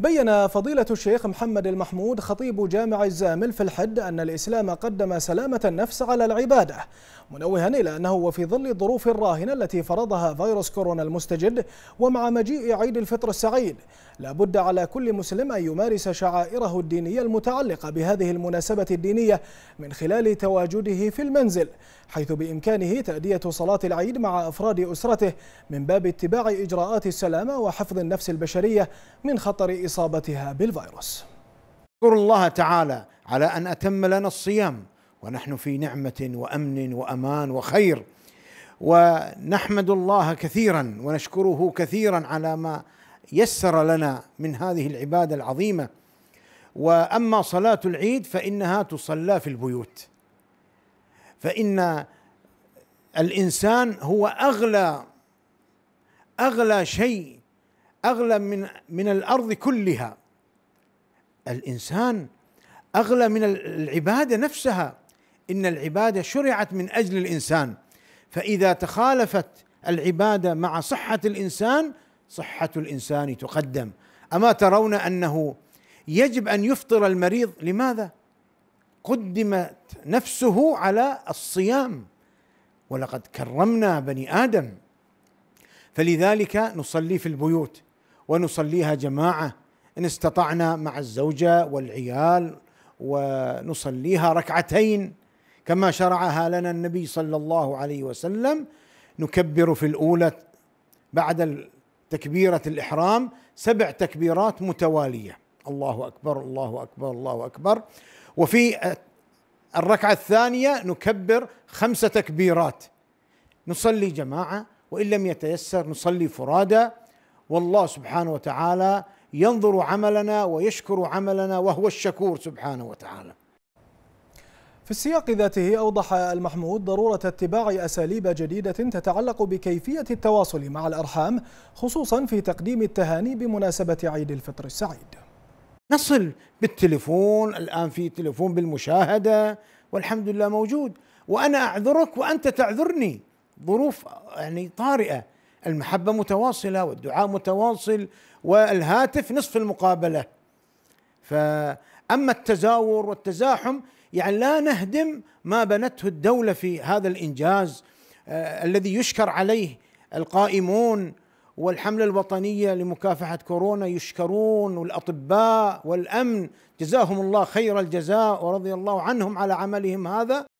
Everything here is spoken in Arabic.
بين فضيلة الشيخ محمد المحمود خطيب جامع الزامل في الحد أن الإسلام قدم سلامة النفس على العبادة منوها إلى أنه وفي ظل الظروف الراهنة التي فرضها فيروس كورونا المستجد ومع مجيء عيد الفطر السعيد لا بد على كل مسلم أن يمارس شعائره الدينية المتعلقة بهذه المناسبة الدينية من خلال تواجده في المنزل حيث بإمكانه تأدية صلاة العيد مع أفراد أسرته من باب اتباع إجراءات السلامة وحفظ النفس البشرية من خطر إصابتها بالفيروس أشكر الله تعالى على أن أتم لنا الصيام ونحن في نعمة وأمن وأمان وخير ونحمد الله كثيرا ونشكره كثيرا على ما يسر لنا من هذه العبادة العظيمة وأما صلاة العيد فإنها تصلى في البيوت فإن الإنسان هو أغلى أغلى شيء اغلى من من الارض كلها الانسان اغلى من العباده نفسها ان العباده شرعت من اجل الانسان فاذا تخالفت العباده مع صحه الانسان صحه الانسان تقدم اما ترون انه يجب ان يفطر المريض لماذا قدمت نفسه على الصيام ولقد كرمنا بني ادم فلذلك نصلي في البيوت ونصليها جماعه ان استطعنا مع الزوجه والعيال ونصليها ركعتين كما شرعها لنا النبي صلى الله عليه وسلم نكبر في الاولى بعد تكبيره الاحرام سبع تكبيرات متواليه الله اكبر الله اكبر الله اكبر وفي الركعه الثانيه نكبر خمس تكبيرات نصلي جماعه وان لم يتيسر نصلي فرادى والله سبحانه وتعالى ينظر عملنا ويشكر عملنا وهو الشكور سبحانه وتعالى في السياق ذاته أوضح المحمود ضرورة اتباع أساليب جديدة تتعلق بكيفية التواصل مع الأرحام خصوصا في تقديم التهاني بمناسبة عيد الفطر السعيد نصل بالتليفون الآن في تليفون بالمشاهدة والحمد لله موجود وأنا أعذرك وأنت تعذرني ظروف يعني طارئة المحبة متواصلة والدعاء متواصل والهاتف نصف المقابلة فأما التزاور والتزاحم يعني لا نهدم ما بنته الدولة في هذا الإنجاز آه الذي يشكر عليه القائمون والحملة الوطنية لمكافحة كورونا يشكرون والأطباء والأمن جزاهم الله خير الجزاء ورضي الله عنهم على عملهم هذا